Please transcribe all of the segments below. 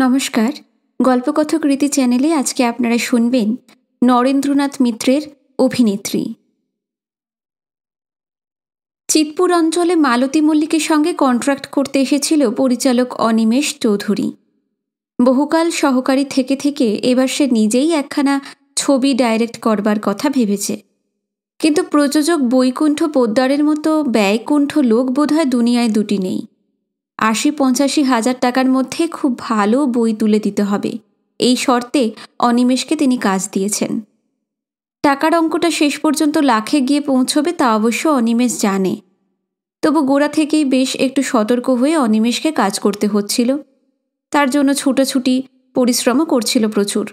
নমস্কার গল্পকথক রীতি চ্যানেলে আজকে আপনারা শুনবেন নরেন্দ্রনাথ মিত্রের অভিনেত্রী চিতপুর অঞ্চলে মালতী মল্লিকের সঙ্গে কন্ট্রাক্ট করতে এসেছিল পরিচালক অনিমেষ চৌধুরী বহুকাল সহকারী থেকে থেকে এবার সে নিজেই একখানা ছবি ডাইরেক্ট করবার কথা ভেবেছে কিন্তু প্রযোজক বৈকুণ্ঠ পোদ্দারের মতো ব্যয়কুণ্ঠ লোক বোধহয় দুনিয়ায় দুটি নেই আশি পঞ্চাশি হাজার টাকার মধ্যে খুব ভালো বই তুলে দিতে হবে এই শর্তে অনিমেষকে তিনি কাজ দিয়েছেন টাকার অঙ্কটা শেষ পর্যন্ত লাখে গিয়ে পৌঁছবে তা অবশ্য অনিমেষ জানে তবু গোড়া থেকেই বেশ একটু সতর্ক হয়ে অনিমেষকে কাজ করতে হচ্ছিল তার জন্য ছুটোছুটি পরিশ্রমও করছিল প্রচুর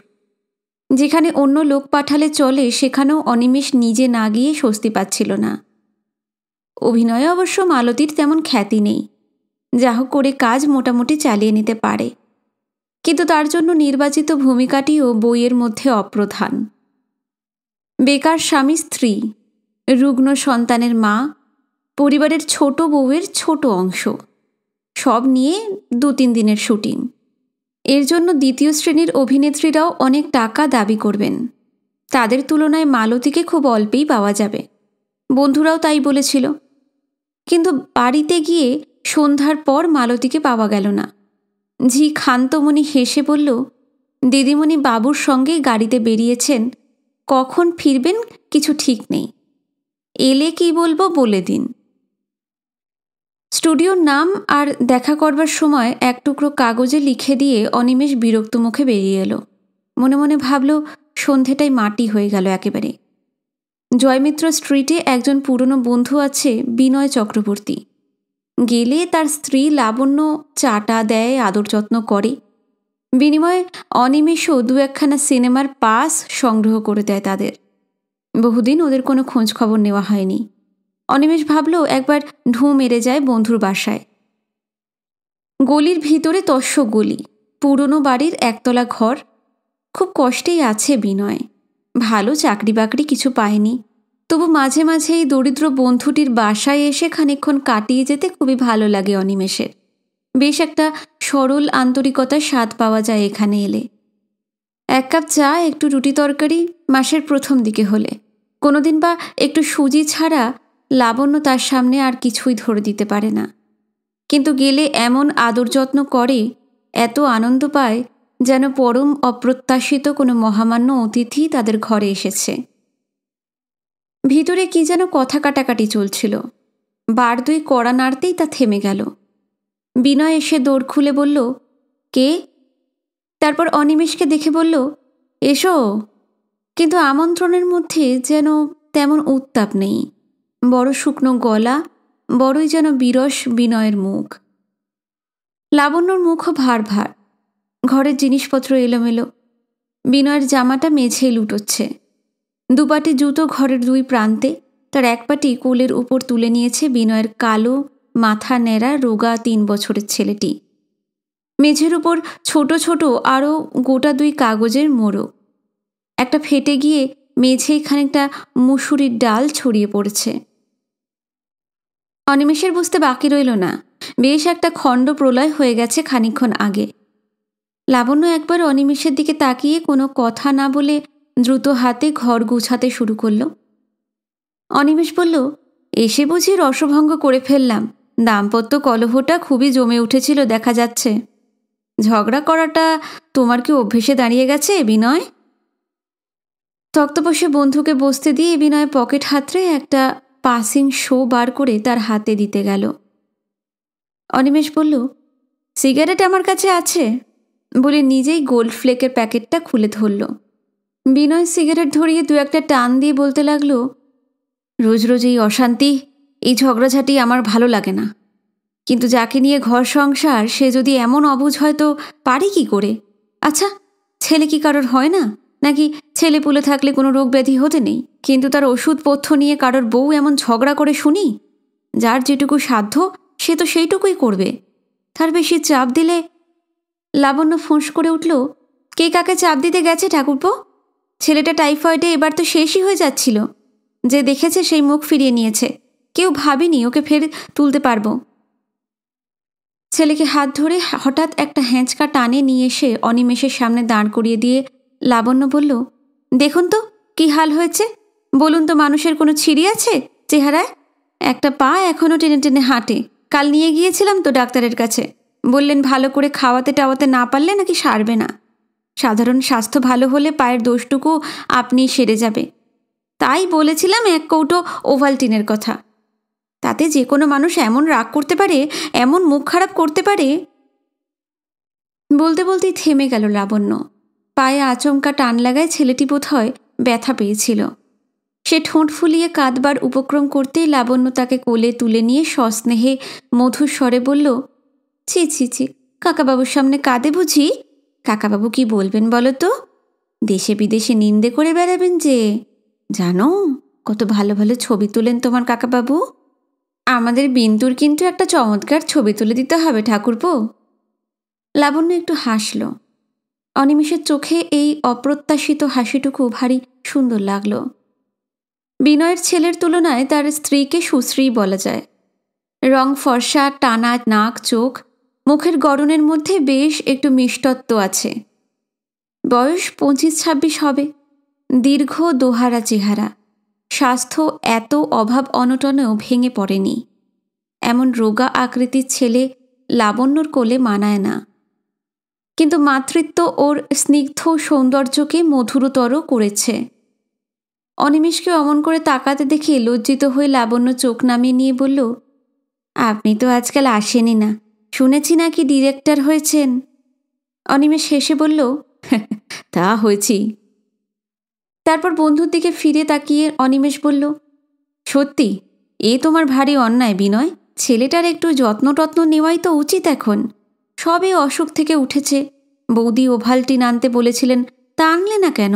যেখানে অন্য লোক পাঠালে চলে সেখানেও অনিমেষ নিজে না গিয়ে স্বস্তি পাচ্ছিল না অভিনয়ে অবশ্য মালতীর তেমন খ্যাতি নেই যা হোক করে কাজ মোটামুটি চালিয়ে নিতে পারে কিন্তু তার জন্য নির্বাচিত ভূমিকাটিও বইয়ের মধ্যে অপ্রধান বেকার স্বামী স্ত্রী রুগ্ন সন্তানের মা পরিবারের ছোট বউয়ের ছোট অংশ সব নিয়ে দু তিন দিনের শুটিং এর জন্য দ্বিতীয় শ্রেণীর অভিনেত্রীরাও অনেক টাকা দাবি করবেন তাদের তুলনায় মালতীকে খুব অল্পেই পাওয়া যাবে বন্ধুরাও তাই বলেছিল কিন্তু বাড়িতে গিয়ে সন্ধ্যার পর মালতীকে পাওয়া গেল না ঝি ক্ষান্তমণি হেসে বলল দিদিমণি বাবুর সঙ্গে গাড়িতে বেরিয়েছেন কখন ফিরবেন কিছু ঠিক নেই এলে কি বলবো বলে দিন স্টুডিওর নাম আর দেখা করবার সময় এক টুকরো কাগজে লিখে দিয়ে অনিমেষ বিরক্ত মুখে বেরিয়ে এলো মনে মনে ভাবল সন্ধেটাই মাটি হয়ে গেল একেবারে জয়মিত্র স্ট্রিটে একজন পুরনো বন্ধু আছে বিনয় চক্রবর্তী গেলে তার স্ত্রী লাবণ্য চাটা দেয় আদর যত্ন করে বিনিময়ে অনিমেষও দু একখানা সিনেমার পাস সংগ্রহ করে দেয় তাদের বহুদিন ওদের কোনো খোঁজ খবর নেওয়া হয়নি অনিমেষ ভাবল একবার ঢু মেরে যায় বন্ধুর বাসায় গলির ভিতরে তস্য গলি পুরনো বাড়ির একতলা ঘর খুব কষ্টেই আছে বিনয় ভালো চাকরি বাকরি কিছু পায়নি তবু মাঝে মাঝে এই দরিদ্র বন্ধুটির বাসায় এসে খানিক্ষণ কাটিয়ে যেতে খুবই ভালো লাগে অনিমেষের বেশ একটা সরল আন্তরিকতার স্বাদ পাওয়া যায় এখানে এলে এক কাপ চা একটু রুটি তরকারি মাসের প্রথম দিকে হলে কোনোদিন বা একটু সুজি ছাড়া লাবণ্য তার সামনে আর কিছুই ধরে দিতে পারে না কিন্তু গেলে এমন আদর যত্ন করে এত আনন্দ পায় যেন পরম অপ্রত্যাশিত কোনো মহামান্য অতিথি তাদের ঘরে এসেছে ভিতরে কি যেন কথা কাটাকাটি চলছিল বার দুই কড়া নাড়তেই তা থেমে গেল বিনয় এসে দৌড় খুলে বলল কে তারপর অনিমেষকে দেখে বলল এসো কিন্তু আমন্ত্রণের মধ্যে যেন তেমন উত্তাপ নেই বড় শুকনো গলা বড়ই যেন বিরস বিনয়ের মুখ লাবণ্যর মুখও ভার ভার ঘরের জিনিসপত্র এলোমেলো বিনয়ের জামাটা মেঝেই লুটোচ্ছে দুপাটি জুতো ঘরের দুই প্রান্তে তার এক পাটি কোলের উপর তুলে নিয়েছে বিনয়ের কালো মাথা নেড়া রোগা তিন বছরের ছেলেটি মেঝের উপর ছোট ছোট আরও গোটা দুই কাগজের মোড়ো একটা ফেটে গিয়ে মেঝেই খানিকটা মুসুরির ডাল ছড়িয়ে পড়েছে অনিমেষের বুঝতে বাকি রইল না বেশ একটা খণ্ড প্রলয় হয়ে গেছে খানিক্ষণ আগে লাবণ্য একবার অনিমেষের দিকে তাকিয়ে কোনো কথা না বলে দ্রুত হাতে ঘর গুছাতে শুরু করল অনিমেষ বলল এসে বুঝি রসভঙ্গ করে ফেললাম দাম্পত্য কলহটা খুবই জমে উঠেছিল দেখা যাচ্ছে ঝগড়া করাটা তোমার কি অভ্যেসে দাঁড়িয়ে গেছে বিনয় তক্তপোষে বন্ধুকে বসতে দিয়ে বিনয় পকেট হাতরে একটা পাসিং শো বার করে তার হাতে দিতে গেল অনিমেষ বলল সিগারেট আমার কাছে আছে বলে নিজেই গোল্ড ফ্লেকের প্যাকেটটা খুলে ধরল বিনয় সিগারেট ধরিয়ে দু একটা টান দিয়ে বলতে লাগলো রোজ রোজ এই অশান্তি এই ঝগড়াঝাটি আমার ভালো লাগে না কিন্তু যাকে নিয়ে ঘর সংসার সে যদি এমন অবুঝ হয় তো পারে কি করে আচ্ছা ছেলে কি কারোর হয় না নাকি ছেলে পুলে থাকলে কোনো রোগ ব্যাধি হতে নেই কিন্তু তার ওষুধ পথ্য নিয়ে কারোর বউ এমন ঝগড়া করে শুনি যার যেটুকু সাধ্য সে তো সেইটুকুই করবে তার বেশি চাপ দিলে লাবণ্য ফোঁস করে উঠল কে কাকে চাপ দিতে গেছে ঠাকুরপো ছেলেটা টাইফয়েডে এবার তো শেষই হয়ে যাচ্ছিল যে দেখেছে সেই মুখ ফিরিয়ে নিয়েছে কেউ ভাবেনি ওকে ফের তুলতে পারবো ছেলেকে হাত ধরে হঠাৎ একটা হ্যাঁচকা টানে নিয়ে এসে অনিমেষের সামনে দাঁড় করিয়ে দিয়ে লাবণ্য বলল দেখুন তো কি হাল হয়েছে বলুন তো মানুষের কোনো ছিঁড়ি আছে চেহারায় একটা পা এখনও টেনে টেনে হাঁটে কাল নিয়ে গিয়েছিলাম তো ডাক্তারের কাছে বললেন ভালো করে খাওয়াতে টাওয়াতে না পারলে নাকি সারবে না সাধারণ স্বাস্থ্য ভালো হলে পায়ের দোষটুকু আপনি সেরে যাবে তাই বলেছিলাম এক কৌটো ওভালটিনের কথা তাতে যে কোনো মানুষ এমন রাগ করতে পারে এমন মুখ খারাপ করতে পারে বলতে বলতেই থেমে গেল লাবণ্য পায়ে আচমকা টান লাগায় ছেলেটি বোধহয় ব্যথা পেয়েছিল সে ঠোঁট ফুলিয়ে কাঁদবার উপক্রম করতেই লাবণ্য তাকে কোলে তুলে নিয়ে সস্নেহে মধুর স্বরে বলল ছি ছি ছি কাকাবাবুর সামনে কাঁদে বুঝি কাকাবাবু কি বলবেন বলো তো দেশে বিদেশে নিন্দে করে বেড়াবেন যে জানো কত ভালো ভালো ছবি তুলেন তোমার কাকাবাবু আমাদের বিন্দুর কিন্তু একটা চমৎকার ছবি তুলে দিতে হবে ঠাকুরপো লাবণ্য একটু হাসল অনিমেষের চোখে এই অপ্রত্যাশিত হাসিটুকু ভারী সুন্দর লাগলো বিনয়ের ছেলের তুলনায় তার স্ত্রীকে সুশ্রী বলা যায় রং ফর্সা টানা নাক চোখ মুখের গড়নের মধ্যে বেশ একটু মিষ্টত্ব আছে বয়স পঁচিশ ছাব্বিশ হবে দীর্ঘ দোহারা চেহারা স্বাস্থ্য এত অভাব অনটনেও ভেঙে পড়েনি এমন রোগা আকৃতির ছেলে লাবণ্যর কোলে মানায় না কিন্তু মাতৃত্ব ওর স্নিগ্ধ সৌন্দর্যকে মধুরতর করেছে অনিমেষকে অমন করে তাকাতে দেখে লজ্জিত হয়ে লাবণ্য চোখ নামিয়ে নিয়ে বলল আপনি তো আজকাল আসেনি না শুনেছি নাকি ডিরেক্টর হয়েছেন অনিমেষ হেসে বলল তা হয়েছি তারপর বন্ধুর দিকে ফিরে তাকিয়ে অনিমেষ বলল সত্যি এ তোমার ভারী অন্যায় বিনয় ছেলেটার একটু যত্ন টত্ন নেওয়াই তো উচিত এখন সবে অসুখ থেকে উঠেছে বৌদি ওভালটিন আনতে বলেছিলেন তা আনলে না কেন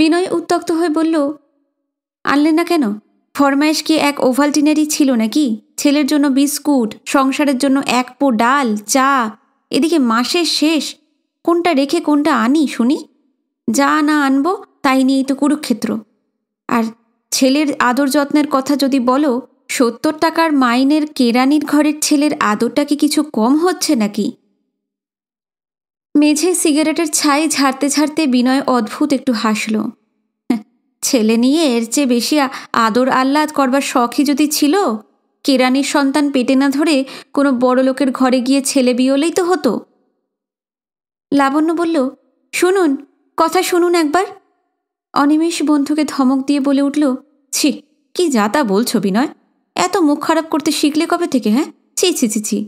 বিনয় উত্তক্ত হয়ে বলল আনলে না কেন ফরমায়েশ কি এক ওভালটিনেরই ছিল নাকি ছেলের জন্য বিস্কুট সংসারের জন্য এক পো ডাল চা এদিকে মাসের শেষ কোনটা রেখে কোনটা আনি শুনি যা না আনবো তাই নিয়েই তো কুরুক্ষেত্র আর ছেলের আদর যত্নের কথা যদি বলো সত্তর টাকার মাইনের কেরানির ঘরের ছেলের আদরটা কি কিছু কম হচ্ছে নাকি মেঝে সিগারেটের ছাই ঝাড়তে ঝাড়তে বিনয় অদ্ভুত একটু হাসল ছেলে নিয়ে এর চেয়ে বেশি আদর আহ্লাদ করবার শখই যদি ছিল কেরানির সন্তান পেটে না ধরে কোনো বড় লোকের ঘরে গিয়ে ছেলে বিয়লেই তো হতো লাবণ্য বলল শুনুন কথা শুনুন একবার অনিমেষ বন্ধুকে ধমক দিয়ে বলে উঠল ছি কি যা তা বলছো বিনয় এত মুখ খারাপ করতে শিখলে কবে থেকে হ্যাঁ ছি ছি ছি ছি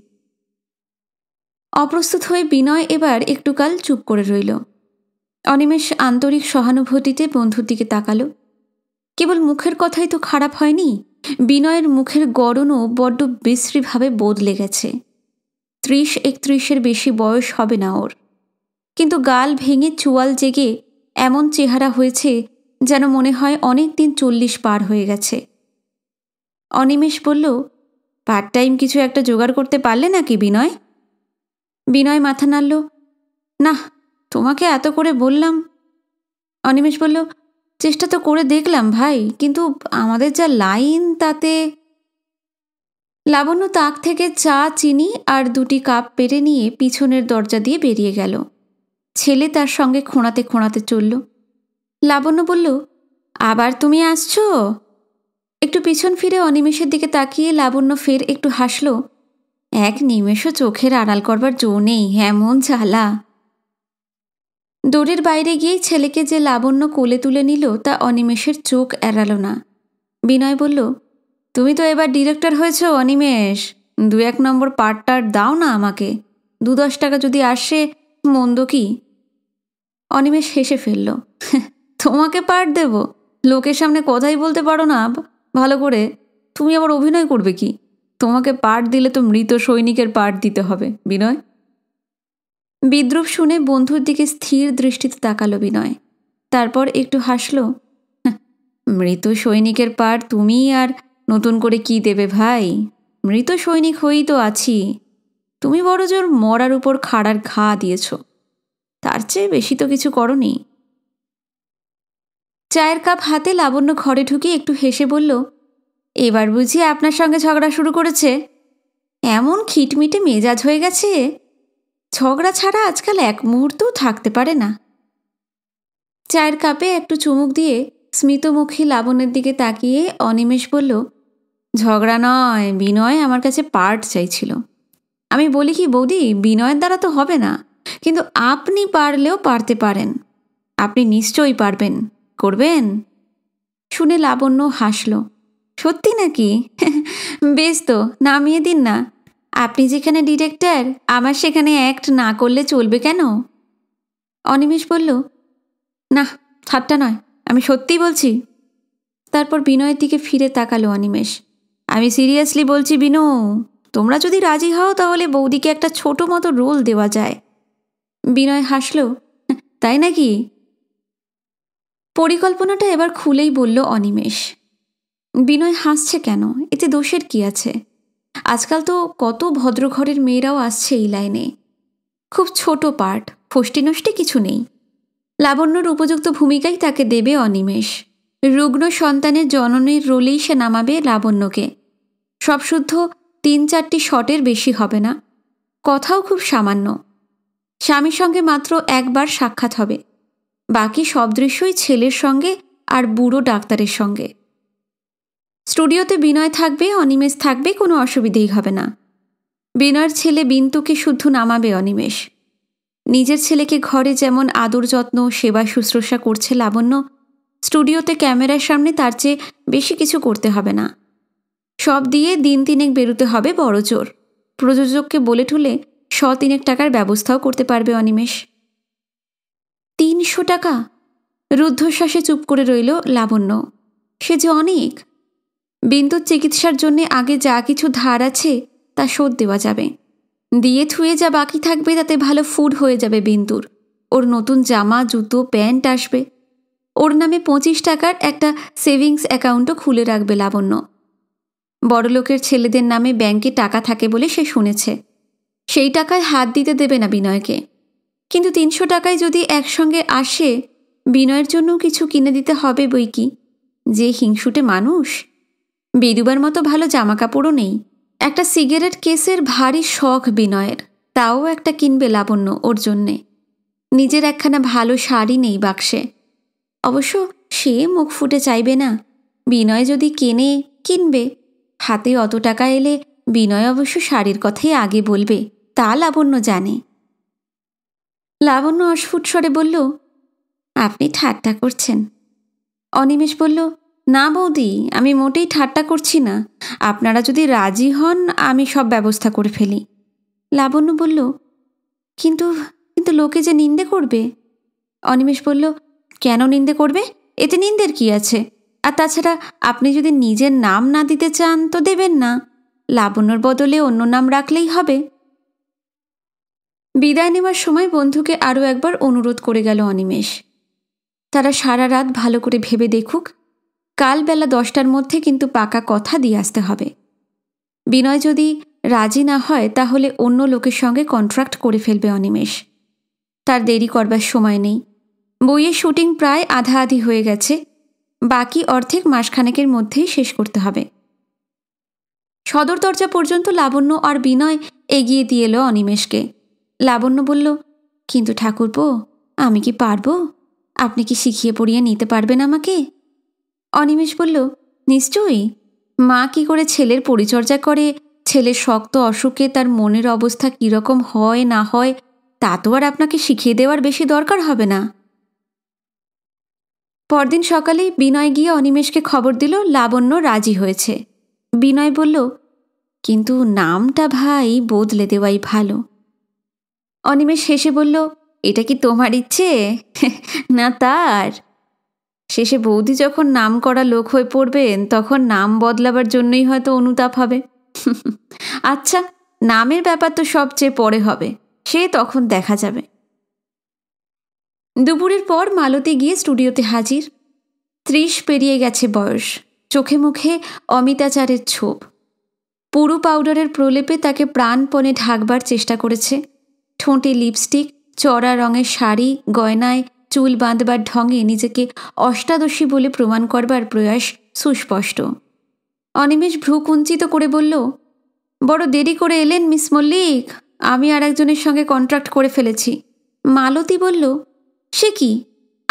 অপ্রস্তুত হয়ে বিনয় এবার একটু কাল চুপ করে রইল অনিমেষ আন্তরিক সহানুভূতিতে বন্ধুর দিকে তাকালো কেবল মুখের কথাই তো খারাপ হয়নি বিনয়ের মুখের গড়নও বড্ড বিশ্রীভাবে বদলে গেছে ত্রিশ একত্রিশের বেশি বয়স হবে না ওর কিন্তু গাল ভেঙে চুয়াল জেগে এমন চেহারা হয়েছে যেন মনে হয় অনেক দিন চল্লিশ পার হয়ে গেছে অনিমেষ বলল পার্ট টাইম কিছু একটা জোগাড় করতে পারলে নাকি বিনয় বিনয় মাথা নাড়ল না তোমাকে এত করে বললাম অনিমেষ বলল চেষ্টা তো করে দেখলাম ভাই কিন্তু আমাদের যা লাইন তাতে লাবণ্য তাক থেকে চা চিনি আর দুটি কাপ পেরে নিয়ে পিছনের দরজা দিয়ে বেরিয়ে গেল ছেলে তার সঙ্গে খোঁড়াতে খোঁড়াতে চলল লাবণ্য বলল আবার তুমি আসছো একটু পিছন ফিরে অনিমেষের দিকে তাকিয়ে লাবণ্য ফের একটু হাসল এক নিমেষও চোখের আড়াল করবার জো নেই এমন হ্যাঁ, জ্বালা দূরের বাইরে গিয়েই ছেলেকে যে লাবণ্য কোলে তুলে নিল তা অনিমেষের চোখ এড়াল না বিনয় বলল তুমি তো এবার ডিরেক্টর হয়েছ অনিমেষ দু এক নম্বর পার্টটার দাও না আমাকে দু দশ টাকা যদি আসে মন্দ কি অনিমেষ হেসে ফেলল তোমাকে পার্ট দেব লোকের সামনে কথাই বলতে পারো না ভালো করে তুমি আবার অভিনয় করবে কি তোমাকে পার্ট দিলে তো মৃত সৈনিকের পার্ট দিতে হবে বিনয় বিদ্রুপ শুনে বন্ধুর দিকে স্থির দৃষ্টিতে তাকালো বিনয় তারপর একটু হাসল হ্যাঁ, মৃত সৈনিকের পার তুমি আর নতুন করে কি দেবে ভাই মৃত সৈনিক হয়েই তো আছি তুমি বড় জোর মরার উপর খাড়ার ঘা দিয়েছ তার চেয়ে বেশি তো কিছু করনি চায়ের কাপ হাতে লাবণ্য ঘরে ঢুকে একটু হেসে বলল এবার বুঝি আপনার সঙ্গে ঝগড়া শুরু করেছে এমন খিটমিটে মেজাজ হয়ে গেছে ঝগড়া ছাড়া আজকাল এক মুহূর্তও থাকতে পারে না চায়ের কাপে একটু চুমুক দিয়ে স্মিতমুখী লাবণের দিকে তাকিয়ে অনিমেষ বলল ঝগড়া নয় বিনয় আমার কাছে পার্ট চাইছিল আমি বলি কি বৌদি বিনয়ের দ্বারা তো হবে না কিন্তু আপনি পারলেও পারতে পারেন আপনি নিশ্চয়ই পারবেন করবেন শুনে লাবণ্য হাসল সত্যি নাকি বেশ তো নামিয়ে দিন না আপনি যেখানে ডিরেক্টর আমার সেখানে অ্যাক্ট না করলে চলবে কেন অনিমেষ বলল না ঠাট্টা নয় আমি সত্যিই বলছি তারপর বিনয়ের দিকে ফিরে তাকালো অনিমেষ আমি সিরিয়াসলি বলছি বিনু তোমরা যদি রাজি হও তাহলে বৌদিকে একটা ছোট মতো রোল দেওয়া যায় বিনয় হাসল তাই নাকি পরিকল্পনাটা এবার খুলেই বলল অনিমেষ বিনয় হাসছে কেন এতে দোষের কি আছে আজকাল তো কত ভদ্রঘরের মেয়েরাও আসছে এই লাইনে খুব ছোট পার্ট ফষ্টিনষ্টে কিছু নেই লাবণ্যর উপযুক্ত ভূমিকাই তাকে দেবে অনিমেষ রুগ্ন সন্তানের জননীর রোলেই সে নামাবে লাবণ্যকে সব শুদ্ধ তিন চারটি শটের বেশি হবে না কথাও খুব সামান্য স্বামীর সঙ্গে মাত্র একবার সাক্ষাৎ হবে বাকি সব দৃশ্যই ছেলের সঙ্গে আর বুড়ো ডাক্তারের সঙ্গে স্টুডিওতে বিনয় থাকবে অনিমেষ থাকবে কোনো অসুবিধেই হবে না বিনয়ের ছেলে বিন্তুকে শুদ্ধ নামাবে অনিমেষ নিজের ছেলেকে ঘরে যেমন আদর যত্ন সেবা শুশ্রূষা করছে লাবণ্য স্টুডিওতে ক্যামেরার সামনে তার চেয়ে বেশি কিছু করতে হবে না সব দিয়ে দিন তিনেক বেরোতে হবে বড় জোর প্রযোজককে বলে ঠুলে শ তিনেক টাকার ব্যবস্থাও করতে পারবে অনিমেষ তিনশো টাকা রুদ্ধশ্বাসে চুপ করে রইল লাবণ্য সে যে অনেক বিন্দুর চিকিৎসার জন্য আগে যা কিছু ধার আছে তা শোধ দেওয়া যাবে দিয়ে থুয়ে যা বাকি থাকবে তাতে ভালো ফুড হয়ে যাবে বিন্দুর ওর নতুন জামা জুতো প্যান্ট আসবে ওর নামে পঁচিশ টাকার একটা সেভিংস অ্যাকাউন্টও খুলে রাখবে লাবণ্য বড়লোকের ছেলেদের নামে ব্যাংকে টাকা থাকে বলে সে শুনেছে সেই টাকায় হাত দিতে দেবে না বিনয়কে কিন্তু তিনশো টাকায় যদি একসঙ্গে আসে বিনয়ের জন্য কিছু কিনে দিতে হবে বই কি যে হিংসুটে মানুষ বিদুবার মতো ভালো জামা কাপড়ও নেই একটা সিগারেট কেসের ভারী শখ বিনয়ের তাও একটা কিনবে লাবণ্য ওর জন্যে নিজের একখানা ভালো শাড়ি নেই বাক্সে অবশ্য সে মুখ ফুটে চাইবে না বিনয় যদি কেনে কিনবে হাতে অত টাকা এলে বিনয় অবশ্য শাড়ির কথাই আগে বলবে তা লাবণ্য জানে লাবণ্য অস্ফুট স্বরে বলল আপনি ঠাট্টা করছেন অনিমেষ বলল না বৌদি আমি মোটেই ঠাট্টা করছি না আপনারা যদি রাজি হন আমি সব ব্যবস্থা করে ফেলি লাবণ্য বলল কিন্তু কিন্তু লোকে যে নিন্দে করবে অনিমেষ বলল কেন নিন্দে করবে এতে নিন্দের কি আছে আর তাছাড়া আপনি যদি নিজের নাম না দিতে চান তো দেবেন না লাবণ্যর বদলে অন্য নাম রাখলেই হবে বিদায় নেওয়ার সময় বন্ধুকে আরও একবার অনুরোধ করে গেল অনিমেষ তারা সারা রাত ভালো করে ভেবে দেখুক কাল বেলা দশটার মধ্যে কিন্তু পাকা কথা দিয়ে আসতে হবে বিনয় যদি রাজি না হয় তাহলে অন্য লোকের সঙ্গে কন্ট্রাক্ট করে ফেলবে অনিমেষ তার দেরি করবার সময় নেই বইয়ের শুটিং প্রায় আধা আধি হয়ে গেছে বাকি অর্ধেক মাসখানেকের মধ্যেই শেষ করতে হবে সদর দরজা পর্যন্ত লাবণ্য আর বিনয় এগিয়ে দিয়ে এলো অনিমেষকে লাবণ্য বলল কিন্তু ঠাকুরপো আমি কি পারবো আপনি কি শিখিয়ে পড়িয়ে নিতে পারবেন আমাকে অনিমেষ বলল নিশ্চয়ই মা কি করে ছেলের পরিচর্যা করে ছেলের শক্ত অসুখে তার মনের অবস্থা কীরকম হয় না হয় তা তো আর আপনাকে শিখিয়ে দেওয়ার বেশি দরকার হবে না পরদিন সকালে বিনয় গিয়ে অনিমেষকে খবর দিল লাবণ্য রাজি হয়েছে বিনয় বলল কিন্তু নামটা ভাই বদলে দেওয়াই ভালো অনিমেষ হেসে বলল এটা কি তোমার ইচ্ছে না তার শেষে বৌদি যখন নাম করা লোক হয়ে পড়বেন তখন নাম বদলাবার জন্যই হয়তো অনুতাপ হবে আচ্ছা নামের ব্যাপার তো সবচেয়ে পরে হবে সে তখন দেখা যাবে দুপুরের পর মালতী গিয়ে স্টুডিওতে হাজির ত্রিশ পেরিয়ে গেছে বয়স চোখে মুখে অমিতাচারের ছোপ পুরু পাউডারের প্রলেপে তাকে প্রাণপণে ঢাকবার চেষ্টা করেছে ঠোঁটে লিপস্টিক চড়া রঙের শাড়ি গয়নায় চুল বাঁধবার ঢঙে নিজেকে অষ্টাদশী বলে প্রমাণ করবার প্রয়াস সুস্পষ্ট অনিমেষ ভ্রু কুঞ্চিত করে বলল বড় দেরি করে এলেন মিস মল্লিক আমি আর একজনের সঙ্গে কন্ট্রাক্ট করে ফেলেছি মালতী বলল সে কি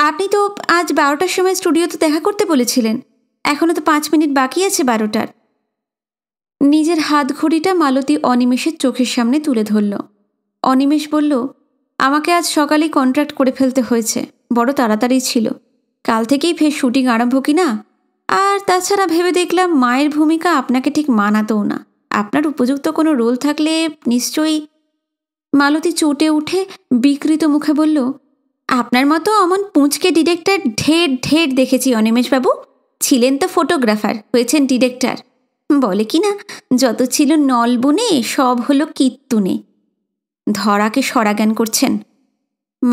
আপনি তো আজ বারোটার সময় স্টুডিওতে দেখা করতে বলেছিলেন এখনও তো পাঁচ মিনিট বাকি আছে বারোটার নিজের হাত ঘড়িটা মালতী অনিমেষের চোখের সামনে তুলে ধরল অনিমেষ বলল আমাকে আজ সকালেই কন্ট্রাক্ট করে ফেলতে হয়েছে বড় তাড়াতাড়ি ছিল কাল থেকেই ফের শুটিং আরম্ভ কি না আর তাছাড়া ভেবে দেখলাম মায়ের ভূমিকা আপনাকে ঠিক মানাতেও না আপনার উপযুক্ত কোনো রোল থাকলে নিশ্চয়ই মালতি চটে উঠে বিকৃত মুখে বলল আপনার মতো অমন পুঁচকে ডিরেক্টর ঢের ঢের দেখেছি অনিমেষবাবু ছিলেন তো ফটোগ্রাফার হয়েছেন ডিরেক্টর বলে কি না যত ছিল নলবনে সব হলো কীর্তুনে ধরাকে সরাজ্ঞান করছেন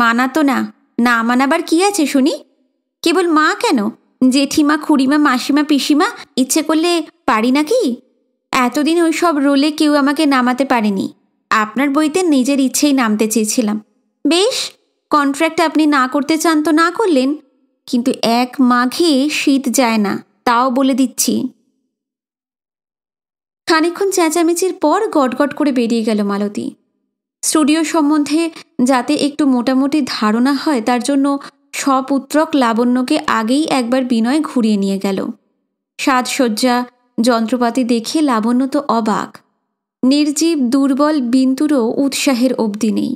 মানা তো না না মানাবার কি আছে শুনি কেবল মা কেন জেঠিমা খুড়িমা মাসিমা পিসিমা ইচ্ছে করলে পারি না কি এতদিন ওই সব রোলে কেউ আমাকে নামাতে পারেনি আপনার বইতে নিজের ইচ্ছেই নামতে চেয়েছিলাম বেশ কন্ট্রাক্ট আপনি না করতে চান তো না করলেন কিন্তু এক মাঘে শীত যায় না তাও বলে দিচ্ছি খানিক্ষণ চেঁচামেচির পর গটগট করে বেরিয়ে গেল মালতী স্টুডিও সম্বন্ধে যাতে একটু মোটামুটি ধারণা হয় তার জন্য সপুত্রক লাবণ্যকে আগেই একবার বিনয় ঘুরিয়ে নিয়ে গেল সাজসজ্জা যন্ত্রপাতি দেখে লাবণ্য তো অবাক নির্জীব দুর্বল বিন্দুরও উৎসাহের অবধি নেই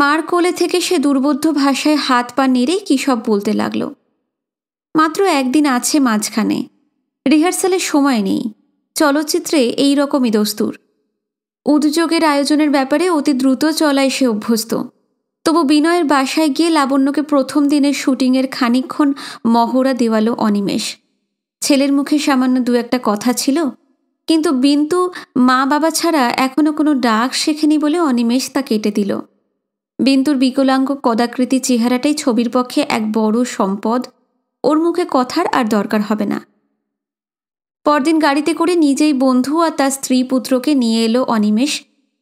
মার কোলে থেকে সে দুর্বোধ্য ভাষায় হাত পা নেড়ে কী সব বলতে লাগল মাত্র একদিন আছে মাঝখানে রিহার্সালের সময় নেই চলচ্চিত্রে এই রকমই দস্তুর উদযোগের আয়োজনের ব্যাপারে অতি দ্রুত চলায় সে অভ্যস্ত তবু বিনয়ের বাসায় গিয়ে লাবণ্যকে প্রথম দিনের শুটিংয়ের খানিক্ষণ মহড়া দেওয়ালো অনিমেষ ছেলের মুখে সামান্য দু একটা কথা ছিল কিন্তু বিন্তু মা বাবা ছাড়া এখনও কোনো ডাক শেখেনি বলে অনিমেষ তা কেটে দিল বিন্তুর বিকলাঙ্গ কদাকৃতি চেহারাটাই ছবির পক্ষে এক বড় সম্পদ ওর মুখে কথার আর দরকার হবে না পরদিন গাড়িতে করে নিজেই বন্ধু আর তার স্ত্রী পুত্রকে নিয়ে এলো অনিমেষ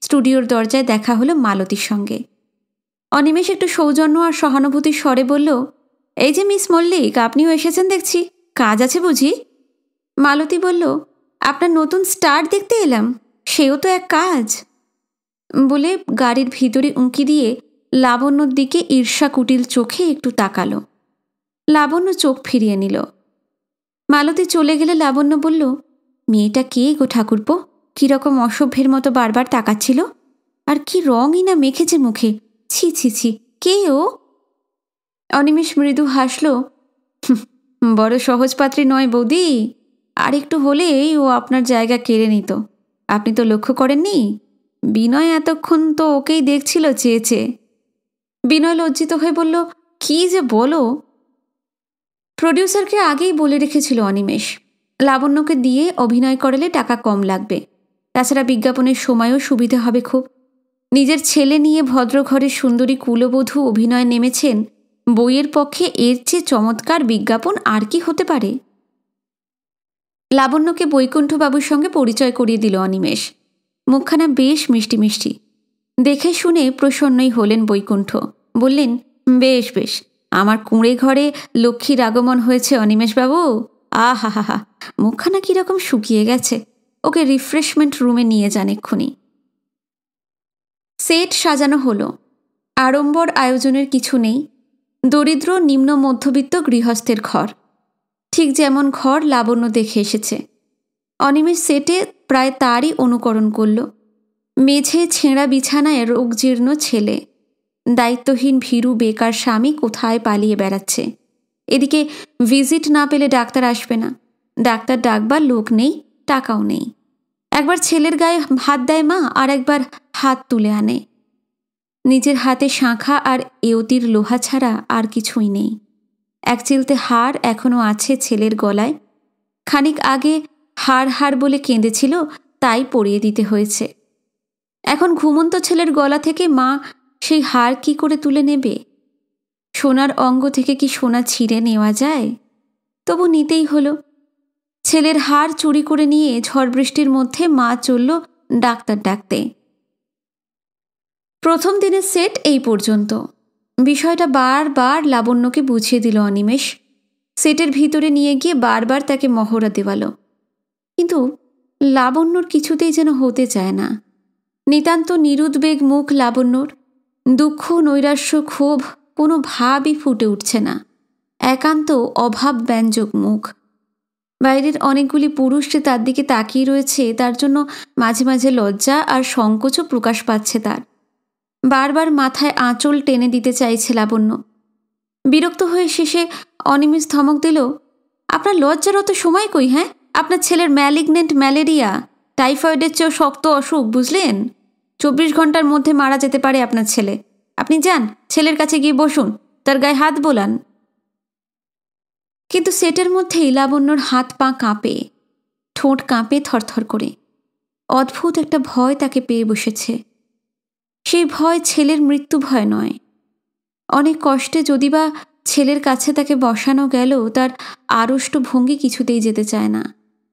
স্টুডিওর দরজায় দেখা হলো মালতীর সঙ্গে অনিমেষ একটু সৌজন্য আর সহানুভূতির স্বরে বলল এই যে মিস মল্লিক আপনিও এসেছেন দেখছি কাজ আছে বুঝি মালতী বলল আপনার নতুন স্টার দেখতে এলাম সেও তো এক কাজ বলে গাড়ির ভিতরে উঁকি দিয়ে লাবণ্যর দিকে ঈর্ষা কুটিল চোখে একটু তাকালো লাবণ্য চোখ ফিরিয়ে নিল মালতী চলে গেলে লাবণ্য বলল মেয়েটা কে গো ঠাকুরপো কীরকম অসভ্যের মতো বারবার তাকাচ্ছিল আর কি রঙই না মেখেছে মুখে ছি ছি ছি কে ও অনিমেষ মৃদু হাসল বড় সহজ পাত্রী নয় বৌদি আর একটু হলেই ও আপনার জায়গা কেড়ে নিত আপনি তো লক্ষ্য করেননি বিনয় এতক্ষণ তো ওকেই দেখছিল চেয়েছে বিনয় লজ্জিত হয়ে বলল কি যে বলো প্রডিউসারকে আগেই বলে রেখেছিল অনিমেষ লাবণ্যকে দিয়ে অভিনয় করালে টাকা কম লাগবে তাছাড়া বিজ্ঞাপনের সময়ও সুবিধে হবে খুব নিজের ছেলে নিয়ে ভদ্রঘরের সুন্দরী কুলবধূ অভিনয় নেমেছেন বইয়ের পক্ষে এর চেয়ে চমৎকার বিজ্ঞাপন আর কি হতে পারে লাবণ্যকে বৈকুণ্ঠবাবুর সঙ্গে পরিচয় করিয়ে দিল অনিমেষ মুখখানা বেশ মিষ্টি মিষ্টি দেখে শুনে প্রসন্নই হলেন বৈকুণ্ঠ বললেন বেশ বেশ আমার কুঁড়ে ঘরে লক্ষ্মীর আগমন হয়েছে অনিমেষবাবু আহা হা হা মুখখানা কীরকম শুকিয়ে গেছে ওকে রিফ্রেশমেন্ট রুমে নিয়ে যান এক্ষুনি সেট সাজানো হলো আড়ম্বর আয়োজনের কিছু নেই দরিদ্র নিম্ন মধ্যবিত্ত গৃহস্থের ঘর ঠিক যেমন ঘর লাবণ্য দেখে এসেছে অনিমেষ সেটে প্রায় তারই অনুকরণ করল মেঝে ছেঁড়া বিছানায় রোগজীর্ণ ছেলে দায়িত্বহীন ভীরু বেকার স্বামী কোথায় পালিয়ে বেড়াচ্ছে এদিকে ভিজিট না পেলে ডাক্তার আসবে না ডাক্তার ডাকবার লোক নেই টাকাও নেই একবার ছেলের গায়ে হাত দেয় মা আর একবার হাত তুলে আনে নিজের হাতে শাঁখা আর এওতির লোহা ছাড়া আর কিছুই নেই এক চিলতে হাড় এখনও আছে ছেলের গলায় খানিক আগে হাড় হাড় বলে কেঁদেছিল তাই পরিয়ে দিতে হয়েছে এখন ঘুমন্ত ছেলের গলা থেকে মা সেই হার কি করে তুলে নেবে সোনার অঙ্গ থেকে কি সোনা ছিঁড়ে নেওয়া যায় তবু নিতেই হলো ছেলের হার চুরি করে নিয়ে ঝড় বৃষ্টির মধ্যে মা চলল ডাক্তার ডাকতে প্রথম দিনের সেট এই পর্যন্ত বিষয়টা বারবার লাবণ্যকে বুঝিয়ে দিল অনিমেষ সেটের ভিতরে নিয়ে গিয়ে বারবার তাকে মহড়া দেওয়ালো কিন্তু লাবণ্যর কিছুতেই যেন হতে চায় না নিতান্ত নিরুদ্বেগ মুখ লাবণ্যর দুঃখ নৈরাশ্য ক্ষোভ কোনো ভাবই ফুটে উঠছে না একান্ত অভাব ব্যঞ্জক মুখ বাইরের অনেকগুলি পুরুষ যে তার দিকে তাকিয়ে রয়েছে তার জন্য মাঝে মাঝে লজ্জা আর সংকোচও প্রকাশ পাচ্ছে তার বারবার মাথায় আঁচল টেনে দিতে চাইছে লাবণ্য বিরক্ত হয়ে শেষে অনিমিষ ধমক দিল আপনার লজ্জার অত সময় কই হ্যাঁ আপনার ছেলের ম্যালিগনেন্ট ম্যালেরিয়া টাইফয়েডের চেয়েও শক্ত অসুখ বুঝলেন চব্বিশ ঘন্টার মধ্যে মারা যেতে পারে আপনার ছেলে আপনি যান ছেলের কাছে গিয়ে বসুন তার গায়ে হাত বোলান কিন্তু সেটের মধ্যেই লাবণ্যর হাত পা কাঁপে ঠোঁট কাঁপে থরথর করে অদ্ভুত একটা ভয় তাকে পেয়ে বসেছে সেই ভয় ছেলের মৃত্যু ভয় নয় অনেক কষ্টে যদি বা ছেলের কাছে তাকে বসানো গেল তার আড়ষ্ট ভঙ্গি কিছুতেই যেতে চায় না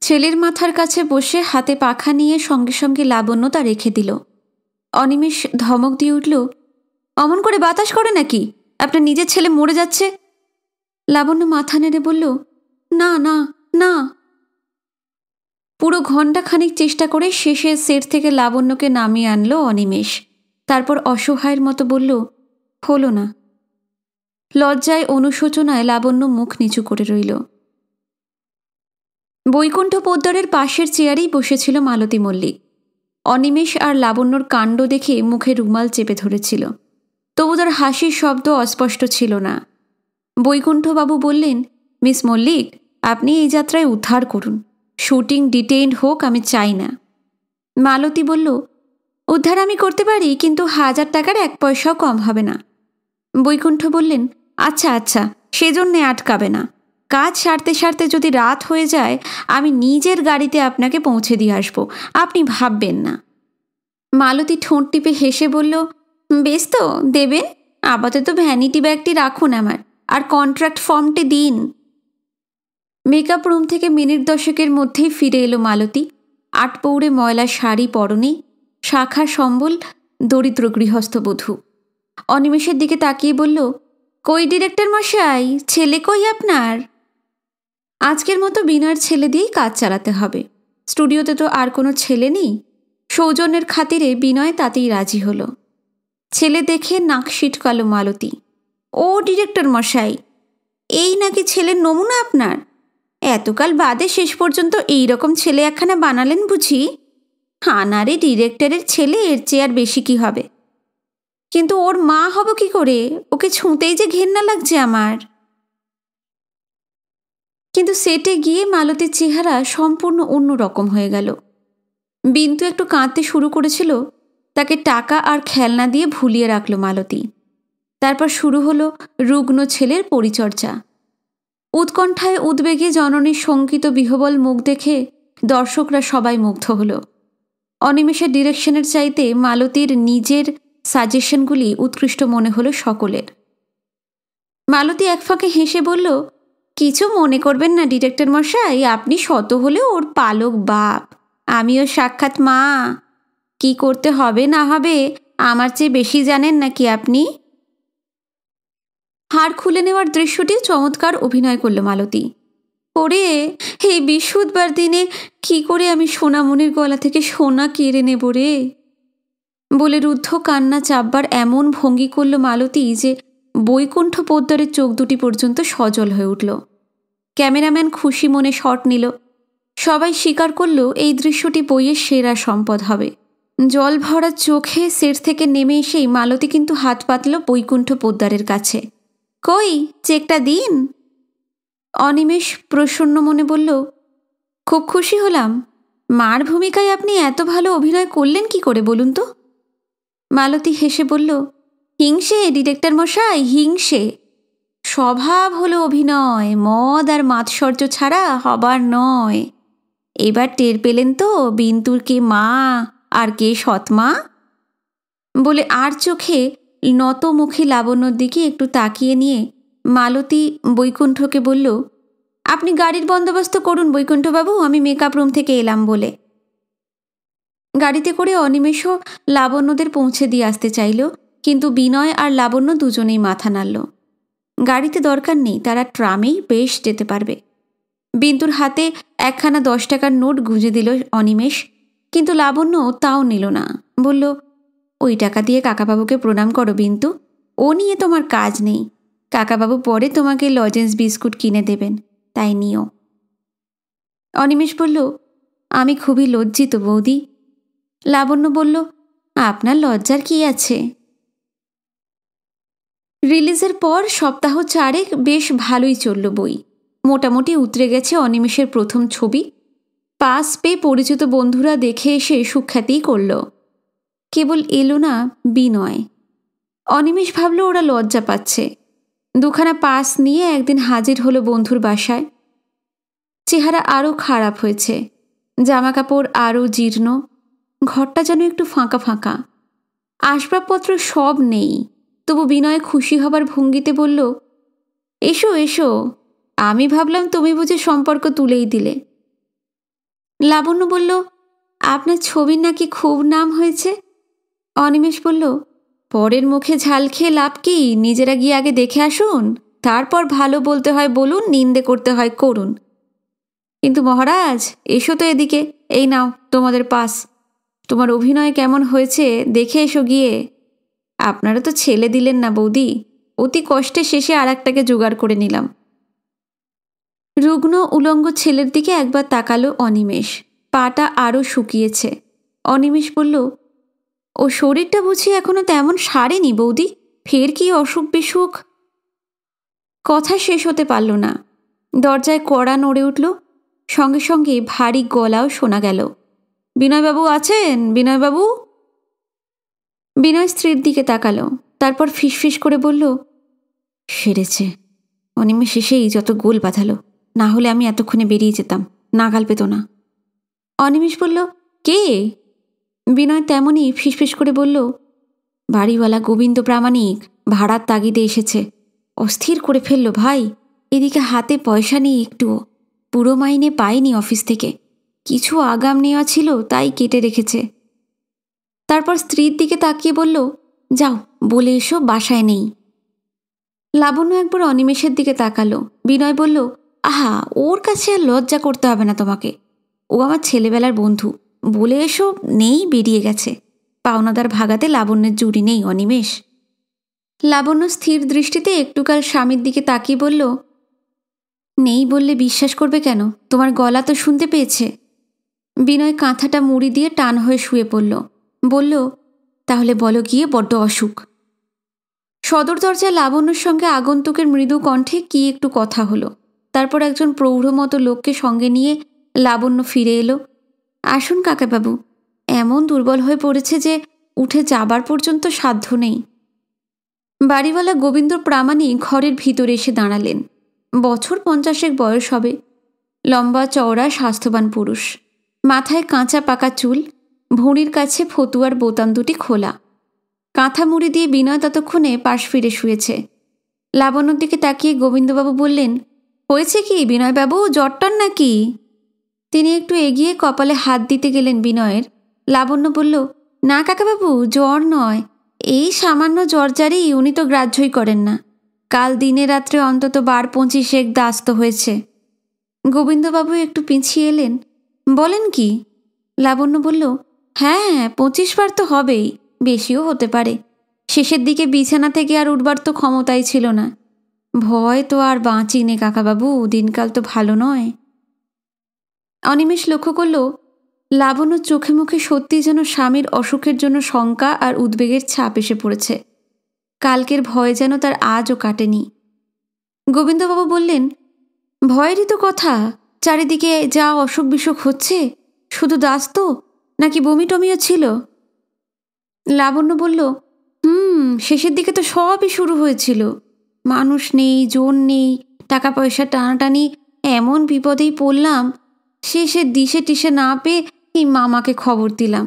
ছেলের মাথার কাছে বসে হাতে পাখা নিয়ে সঙ্গে সঙ্গে লাবণ্য তা রেখে দিল অনিমেষ ধমক দিয়ে উঠল অমন করে বাতাস করে নাকি আপনার নিজের ছেলে মরে যাচ্ছে লাবণ্য মাথা নেড়ে বলল না না না পুরো ঘন্টা খানিক চেষ্টা করে শেষে সেট থেকে লাবণ্যকে নামিয়ে আনলো অনিমেষ তারপর অসহায়ের মতো বলল হল না লজ্জায় অনুশোচনায় লাবণ্য মুখ নিচু করে রইল বৈকুণ্ঠ পোদ্দারের পাশের চেয়ারেই বসেছিল মালতী মল্লিক অনিমেষ আর লাবণ্যর কাণ্ড দেখে মুখে রুমাল চেপে ধরেছিল তবু তার হাসির শব্দ অস্পষ্ট ছিল না বৈকুণ্ঠবাবু বললেন মিস মল্লিক আপনি এই যাত্রায় উদ্ধার করুন শুটিং ডিটেইন হোক আমি চাই না মালতী বলল উদ্ধার আমি করতে পারি কিন্তু হাজার টাকার এক পয়সাও কম হবে না বৈকুণ্ঠ বললেন আচ্ছা আচ্ছা সেজন্যে আটকাবে না কাজ সারতে সারতে যদি রাত হয়ে যায় আমি নিজের গাড়িতে আপনাকে পৌঁছে দিয়ে আসবো আপনি ভাববেন না মালতী ঠোঁট টিপে হেসে বলল বেশ তো দেবেন আপাতত ভ্যানিটি ব্যাগটি রাখুন আমার আর কন্ট্রাক্ট ফর্মটি দিন মেকআপ রুম থেকে মিনিট দশকের মধ্যেই ফিরে এলো মালতী আটপৌড়ে ময়লা শাড়ি পরনে শাখা সম্বল দরিদ্র গৃহস্থবধূ অনিমেষের দিকে তাকিয়ে বলল কই ডিরেক্টর মশাই ছেলে কই আপনার আজকের মতো বিনার ছেলে দিয়েই কাজ চালাতে হবে স্টুডিওতে তো আর কোনো ছেলে নেই সৌজন্যের খাতিরে বিনয় তাতেই রাজি হলো ছেলে দেখে নাক কালো মালতী ও ডিরেক্টর মশাই এই নাকি ছেলের নমুনা আপনার এতকাল বাদে শেষ পর্যন্ত এই রকম ছেলে একখানা বানালেন বুঝি হানারে ডিরেক্টরের ছেলে এর চেয়ে আর বেশি কি হবে কিন্তু ওর মা হব কি করে ওকে ছুঁতেই যে ঘেন্না লাগছে আমার কিন্তু সেটে গিয়ে মালতীর চেহারা সম্পূর্ণ অন্য রকম হয়ে গেল বিন্তু একটু কাঁদতে শুরু করেছিল তাকে টাকা আর খেলনা দিয়ে ভুলিয়ে রাখল মালতী তারপর শুরু হলো রুগ্ন ছেলের পরিচর্যা উৎকণ্ঠায় উদ্বেগে জননীর শঙ্কিত বিহবল মুখ দেখে দর্শকরা সবাই মুগ্ধ হল অনিমেষের ডিরেকশনের চাইতে মালতীর নিজের সাজেশনগুলি উৎকৃষ্ট মনে হলো সকলের মালতী এক ফাঁকে হেসে বলল কিছু মনে করবেন না ডিরেক্টর মশাই আপনি শত হলে ওর পালক বাপ আমিও সাক্ষাৎ মা কি করতে হবে না হবে আমার চেয়ে বেশি জানেন নাকি আপনি হাড় খুলে নেওয়ার দৃশ্যটি চমৎকার অভিনয় করল মালতী পরে হে বিশুধবার দিনে কি করে আমি সোনামনির গলা থেকে সোনা কেড়ে নেব রে বলে রুদ্ধ কান্না চাপবার এমন ভঙ্গি করল মালতী যে বৈকুণ্ঠ পোদ্দারের চোখ দুটি পর্যন্ত সজল হয়ে উঠল ক্যামেরাম্যান খুশি মনে শট নিল সবাই স্বীকার করল এই দৃশ্যটি বইয়ের সেরা সম্পদ হবে জল ভরা চোখে সের থেকে নেমে এসেই মালতী কিন্তু হাত পাতল বৈকুণ্ঠ পোদ্দারের কাছে কই চেকটা দিন অনিমেষ প্রসন্ন মনে বলল খুব খুশি হলাম মার ভূমিকায় আপনি এত ভালো অভিনয় করলেন কি করে বলুন তো মালতী হেসে বলল হিংসে ডিটেক্টর মশাই হিংসে স্বভাব হলো অভিনয় মদ আর মাৎসর্য ছাড়া হবার নয় এবার টের পেলেন তো বিন্তুর কে মা আর কে সৎমা বলে আর চোখে নত মুখে লাবণ্যর দিকে একটু তাকিয়ে নিয়ে মালতী বৈকুণ্ঠকে বলল আপনি গাড়ির বন্দোবস্ত করুন বৈকুণ্ঠবাবু আমি মেকআপ রুম থেকে এলাম বলে গাড়িতে করে অনিমেষও লাবণ্যদের পৌঁছে দিয়ে আসতে চাইল কিন্তু বিনয় আর লাবণ্য দুজনেই মাথা নাড়ল গাড়িতে দরকার নেই তারা ট্রামেই বেশ যেতে পারবে বিন্দুর হাতে একখানা দশ টাকার নোট গুঁজে দিল অনিমেষ কিন্তু লাবণ্য তাও নিল না বলল ওই টাকা দিয়ে কাকাবাবুকে প্রণাম করো বিন্তু ও নিয়ে তোমার কাজ নেই কাকাবাবু পরে তোমাকে লজেন্স বিস্কুট কিনে দেবেন তাই নিও অনিমেষ বলল আমি খুবই লজ্জিত বৌদি লাবণ্য বলল আপনার লজ্জার কি আছে রিলিজের পর সপ্তাহ চারেক বেশ ভালোই চলল বই মোটামুটি উতরে গেছে অনিমেষের প্রথম ছবি পাস পেয়ে পরিচিত বন্ধুরা দেখে এসে সুখ্যাতি করল কেবল এলো না বিনয় অনিমেষ ভাবল ওরা লজ্জা পাচ্ছে দুখানা পাস নিয়ে একদিন হাজির হলো বন্ধুর বাসায় চেহারা আরও খারাপ হয়েছে জামা কাপড় আরও জীর্ণ ঘরটা যেন একটু ফাঁকা ফাঁকা আসবাবপত্র সব নেই তবু বিনয় খুশি হবার ভঙ্গিতে বলল এসো এসো আমি ভাবলাম তুমি বুঝে সম্পর্ক তুলেই দিলে লাবণ্য বলল আপনার ছবির নাকি খুব নাম হয়েছে অনিমেষ বলল পরের মুখে ঝাল খেয়ে লাভ কি নিজেরা গিয়ে আগে দেখে আসুন তারপর ভালো বলতে হয় বলুন নিন্দে করতে হয় করুন কিন্তু মহারাজ এসো তো এদিকে এই নাও তোমাদের পাস তোমার অভিনয় কেমন হয়েছে দেখে এসো গিয়ে আপনারা তো ছেলে দিলেন না বৌদি অতি কষ্টে শেষে আর একটাকে জোগাড় করে নিলাম রুগ্ন উলঙ্গ ছেলের দিকে একবার তাকালো অনিমেষ পাটা আরও শুকিয়েছে অনিমেষ বলল ও শরীরটা বুঝি এখনো তেমন সারেনি বৌদি ফের কি অসুখ বিসুখ কথা শেষ হতে পারল না দরজায় কড়া নড়ে উঠল সঙ্গে সঙ্গে ভারী গলাও শোনা গেল বিনয়বাবু আছেন বিনয়বাবু বিনয় স্ত্রীর দিকে তাকালো তারপর ফিসফিস করে বলল সেরেছে অনিমেষ শেষেই যত গোল বাঁধালো না হলে আমি এতক্ষণে বেরিয়ে যেতাম নাগাল পেত না অনিমেষ বলল কে বিনয় তেমনই ফিসফিস করে বলল বাড়িওয়ালা গোবিন্দ প্রামাণিক ভাড়ার তাগিদে এসেছে অস্থির করে ফেললো ভাই এদিকে হাতে পয়সা নেই একটুও পুরো মাইনে পাইনি অফিস থেকে কিছু আগাম নেওয়া ছিল তাই কেটে রেখেছে তারপর স্ত্রীর দিকে তাকিয়ে বলল যাও বলে এসো বাসায় নেই লাবণ্য একবার অনিমেষের দিকে তাকালো বিনয় বলল আহা ওর কাছে আর লজ্জা করতে হবে না তোমাকে ও আমার ছেলেবেলার বন্ধু বলে এসো নেই বেরিয়ে গেছে পাওনাদার ভাগাতে লাবণ্যের জুড়ি নেই অনিমেষ লাবণ্য স্থির দৃষ্টিতে একটুকাল স্বামীর দিকে তাকিয়ে বলল নেই বললে বিশ্বাস করবে কেন তোমার গলা তো শুনতে পেয়েছে বিনয় কাঁথাটা মুড়ি দিয়ে টান হয়ে শুয়ে পড়ল বলল তাহলে বলো গিয়ে বড্ড অসুখ সদর দরজায় লাবণ্যর সঙ্গে আগন্তুকের মৃদু কণ্ঠে কি একটু কথা হলো তারপর একজন প্রৌঢ় মতো লোককে সঙ্গে নিয়ে লাবণ্য ফিরে এলো আসুন কাকাবাবু এমন দুর্বল হয়ে পড়েছে যে উঠে যাবার পর্যন্ত সাধ্য নেই বাড়িওয়ালা গোবিন্দ প্রামাণিক ঘরের ভিতরে এসে দাঁড়ালেন বছর পঞ্চাশেক বয়স হবে লম্বা চওড়া স্বাস্থ্যবান পুরুষ মাথায় কাঁচা পাকা চুল ভুঁড়ির কাছে ফতুয়ার বোতাম দুটি খোলা কাঁথা মুড়ি দিয়ে বিনয় ততক্ষণে পাশ ফিরে শুয়েছে লাবণ্যর দিকে তাকিয়ে গোবিন্দবাবু বললেন হয়েছে কি বিনয়বাবু জটটার নাকি তিনি একটু এগিয়ে কপালে হাত দিতে গেলেন বিনয়ের লাবণ্য বলল না কাকাবাবু জ্বর নয় এই সামান্য জ্বর জারি উনি তো গ্রাহ্যই করেন না কাল দিনে রাত্রে অন্তত বার পঁচিশেক দাস্ত হয়েছে গোবিন্দবাবু একটু পিছিয়ে এলেন বলেন কি লাবণ্য বলল হ্যাঁ পঁচিশ বার তো হবেই বেশিও হতে পারে শেষের দিকে বিছানা থেকে আর উঠবার তো ক্ষমতাই ছিল না ভয় তো আর বাঁচি নে কাকাবাবু দিনকাল তো ভালো নয় অনিমেষ লক্ষ্য করল লাবণ্য চোখে মুখে সত্যি যেন স্বামীর অসুখের জন্য শঙ্কা আর উদ্বেগের ছাপ এসে পড়েছে কালকের ভয় যেন তার আজও কাটেনি গোবিন্দবাবু বললেন ভয়েরই তো কথা চারিদিকে যা অসুখ বিসুখ হচ্ছে শুধু দাস তো নাকি বমি টমিও ছিল লাবণ্য বলল হুম শেষের দিকে তো সবই শুরু হয়েছিল মানুষ নেই জোর নেই টাকা পয়সা টানাটানি এমন বিপদেই পড়লাম শেষে দিশে টিসে না পেয়ে এই মামাকে খবর দিলাম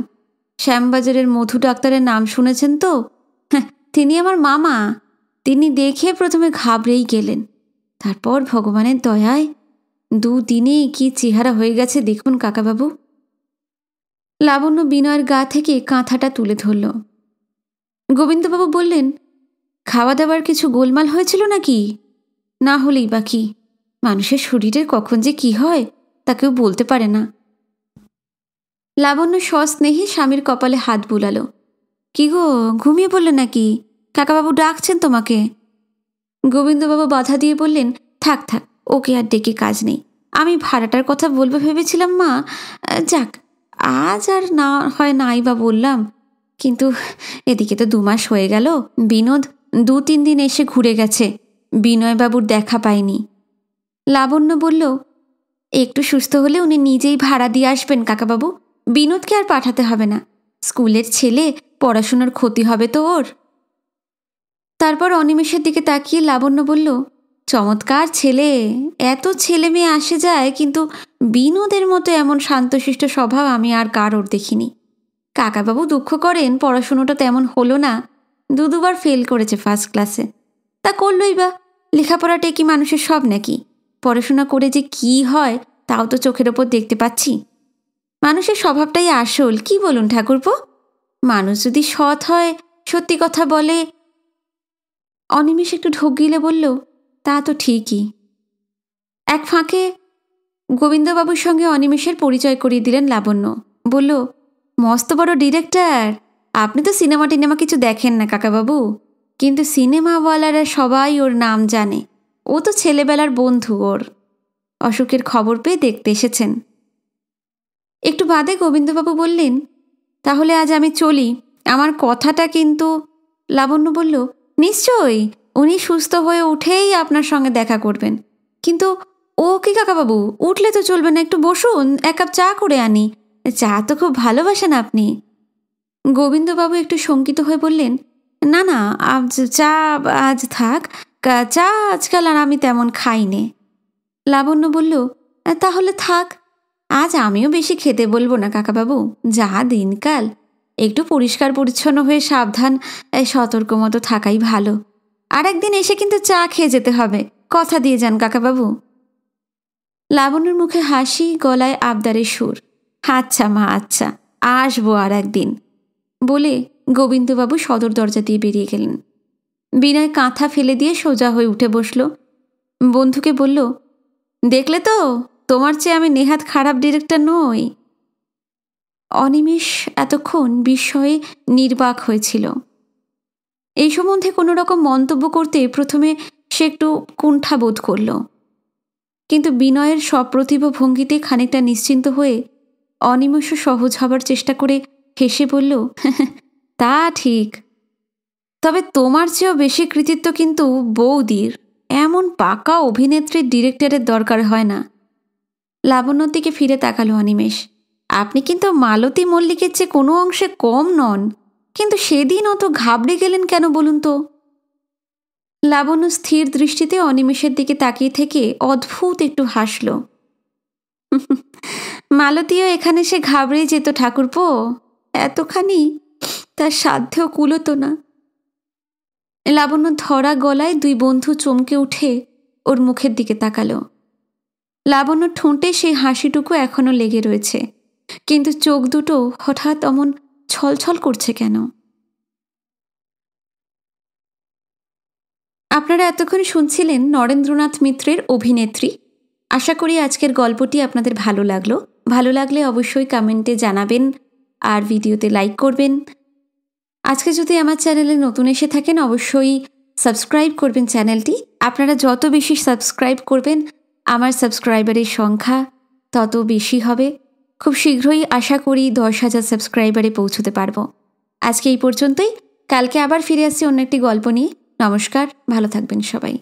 শ্যামবাজারের মধু ডাক্তারের নাম শুনেছেন তো হ্যাঁ, তিনি আমার মামা তিনি দেখে প্রথমে ঘাবড়েই গেলেন তারপর ভগবানের দয়ায় দুদিনেই কি চেহারা হয়ে গেছে দেখুন কাকাবাবু লাবণ্য বিনয়ের গা থেকে কাঁথাটা তুলে ধরল গোবিন্দবাবু বললেন খাওয়া দাওয়ার কিছু গোলমাল হয়েছিল নাকি না হলেই বা কি মানুষের শরীরের কখন যে কি হয় তা কেউ বলতে পারে না লাবণ্য সস্নেহে স্বামীর কপালে হাত বুলাল কি গো ঘুমিয়ে পড়লে নাকি কাকাবাবু ডাকছেন তোমাকে গোবিন্দবাবু বাধা দিয়ে বললেন থাক থাক ওকে আর ডেকে কাজ নেই আমি ভাড়াটার কথা বলবে ভেবেছিলাম মা যাক আজ আর না হয় নাই বা বললাম কিন্তু এদিকে তো দুমাস হয়ে গেল বিনোদ দু তিন দিন এসে ঘুরে গেছে বিনয়বাবুর দেখা পায়নি লাবণ্য বলল একটু সুস্থ হলে উনি নিজেই ভাড়া দিয়ে আসবেন কাকাবাবু বিনোদকে আর পাঠাতে হবে না স্কুলের ছেলে পড়াশুনোর ক্ষতি হবে তো ওর তারপর অনিমেষের দিকে তাকিয়ে লাবণ্য বলল চমৎকার ছেলে এত ছেলে মেয়ে আসে যায় কিন্তু বিনোদের মতো এমন শান্তশিষ্ট স্বভাব আমি আর কারোর দেখিনি কাকাবাবু দুঃখ করেন পড়াশুনোটা তেমন হলো না দু দুবার ফেল করেছে ফার্স্ট ক্লাসে তা করলই বা লেখাপড়াটাই কি মানুষের সব নাকি পড়াশোনা করে যে কি হয় তাও তো চোখের ওপর দেখতে পাচ্ছি মানুষের স্বভাবটাই আসল কি বলুন ঠাকুরপো মানুষ যদি সৎ হয় সত্যি কথা বলে অনিমেষ একটু ঢোক গিলে বলল তা তো ঠিকই এক ফাঁকে গোবিন্দবাবুর সঙ্গে অনিমেষের পরিচয় করিয়ে দিলেন লাবণ্য বলল মস্ত বড় ডিরেক্টর আপনি তো সিনেমা টিনেমা কিছু দেখেন না কাকাবাবু কিন্তু সিনেমাওয়ালারা সবাই ওর নাম জানে ও তো ছেলেবেলার বন্ধু ওর অসুখের খবর পেয়ে দেখতে এসেছেন একটু বাদে গোবিন্দবাবু বললেন তাহলে আজ আমি চলি আমার কথাটা কিন্তু লাবণ্য বলল নিশ্চয়ই উনি সুস্থ হয়ে উঠেই আপনার সঙ্গে দেখা করবেন কিন্তু ও কি কাকাবাবু উঠলে তো চলবে না একটু বসুন এক কাপ চা করে আনি চা তো খুব ভালোবাসেন আপনি গোবিন্দবাবু একটু শঙ্কিত হয়ে বললেন না না আজ চা আজ থাক চা আজকাল আর আমি তেমন খাই নে লাবণ্য বলল তাহলে থাক আজ আমিও বেশি খেতে বলবো না কাকাবাবু যা দিনকাল একটু পরিষ্কার পরিচ্ছন্ন হয়ে সাবধান সতর্ক মতো থাকাই ভালো আর একদিন এসে কিন্তু চা খেয়ে যেতে হবে কথা দিয়ে যান কাকাবাবু লাবণ্যর মুখে হাসি গলায় আবদারের সুর আচ্ছা মা আচ্ছা আসবো আর একদিন বলে গোবিন্দবাবু সদর দরজা দিয়ে বেরিয়ে গেলেন বিনয় কাঁথা ফেলে দিয়ে সোজা হয়ে উঠে বসল বন্ধুকে বলল দেখলে তো তোমার চেয়ে আমি নেহাত খারাপ ডিরেক্টর নই অনিমেষ এতক্ষণ বিস্ময়ে নির্বাক হয়েছিল এই সম্বন্ধে কোনো রকম মন্তব্য করতে প্রথমে সে একটু কুণ্ঠাবোধ করল কিন্তু বিনয়ের সপ্রতিভ ভঙ্গিতে খানিকটা নিশ্চিন্ত হয়ে অনিমেষ সহজ হবার চেষ্টা করে হেসে বলল তা ঠিক তবে তোমার চেয়েও বেশি কৃতিত্ব কিন্তু বৌদির এমন পাকা অভিনেত্রীর ডিরেক্টরের দরকার হয় না লাবণ্যর দিকে ফিরে তাকালো অনিমেষ আপনি কিন্তু মালতী মল্লিকের চেয়ে কোনো অংশে কম নন কিন্তু সেদিন অত ঘাবড়ে গেলেন কেন বলুন তো লাবণ্য স্থির দৃষ্টিতে অনিমেষের দিকে তাকিয়ে থেকে অদ্ভুত একটু হাসল মালতীয় এখানে সে ঘাবড়ে যেত ঠাকুরপো এতখানি তার সাধ্যেও কুলত না লাবণ্য ধরা গলায় দুই বন্ধু চমকে উঠে ওর মুখের দিকে তাকালো লাবণ্য ঠোঁটে সেই হাসিটুকু এখনো লেগে রয়েছে কিন্তু চোখ দুটো হঠাৎ অমন ছলছল করছে কেন আপনারা এতক্ষণ শুনছিলেন নরেন্দ্রনাথ মিত্রের অভিনেত্রী আশা করি আজকের গল্পটি আপনাদের ভালো লাগলো ভালো লাগলে অবশ্যই কমেন্টে জানাবেন আর ভিডিওতে লাইক করবেন আজকে যদি আমার চ্যানেলে নতুন এসে থাকেন অবশ্যই সাবস্ক্রাইব করবেন চ্যানেলটি আপনারা যত বেশি সাবস্ক্রাইব করবেন আমার সাবস্ক্রাইবারের সংখ্যা তত বেশি হবে খুব শীঘ্রই আশা করি দশ হাজার সাবস্ক্রাইবারে পৌঁছতে পারবো আজকে এই পর্যন্তই কালকে আবার ফিরে আসছি অন্য একটি গল্প নিয়ে নমস্কার ভালো থাকবেন সবাই